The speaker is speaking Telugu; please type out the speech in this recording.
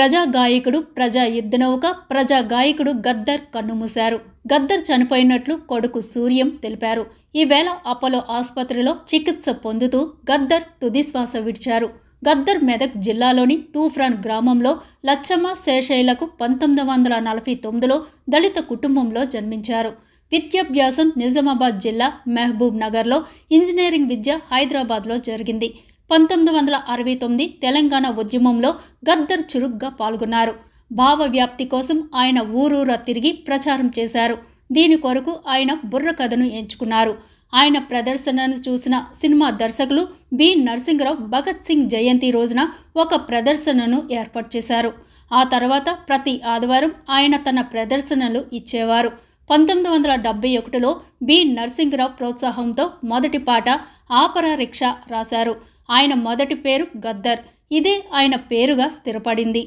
ప్రజా గాయకుడు ప్రజా యుద్ధనౌక ప్రజా గాయకుడు గద్దర్ కన్నుమూశారు గద్దర్ చనిపోయినట్లు కొడుకు సూర్యం తెలిపారు ఈవేళ అపోలో ఆసుపత్రిలో చికిత్స పొందుతూ గద్దర్ తుదిశ్వాస విడిచారు గద్దర్ మెదక్ జిల్లాలోని తూఫ్రాన్ గ్రామంలో లచ్చమ్మ శేషయ్యలకు పంతొమ్మిది వందల నలభై తొమ్మిదిలో దళిత కుటుంబంలో జన్మించారు విద్యాభ్యాసం నిజామాబాద్ జిల్లా మహబూబ్ నగర్లో ఇంజనీరింగ్ విద్య హైదరాబాద్లో జరిగింది పంతొమ్మిది వందల అరవై తొమ్మిది తెలంగాణ ఉద్యమంలో గద్దర్ చురుగ్గా పాల్గొన్నారు భావవ్యాప్తి కోసం ఆయన ఊరూరా తిరిగి ప్రచారం చేశారు దీని కొరకు ఆయన బుర్రకథను ఎంచుకున్నారు ఆయన ప్రదర్శనను చూసిన సినిమా దర్శకులు బి నరసింహరావు భగత్ సింగ్ జయంతి రోజున ఒక ప్రదర్శనను ఏర్పాటు చేశారు ఆ తర్వాత ప్రతి ఆదివారం ఆయన తన ప్రదర్శనలు ఇచ్చేవారు పంతొమ్మిది వందల డెబ్బై ఒకటిలో బి నరసింహరావు ప్రోత్సాహంతో మొదటి పాట ఆపరా రిక్షా రాశారు ఆయన మొదటి పేరు గద్దర్ ఇదే ఆయన పేరుగా స్థిరపడింది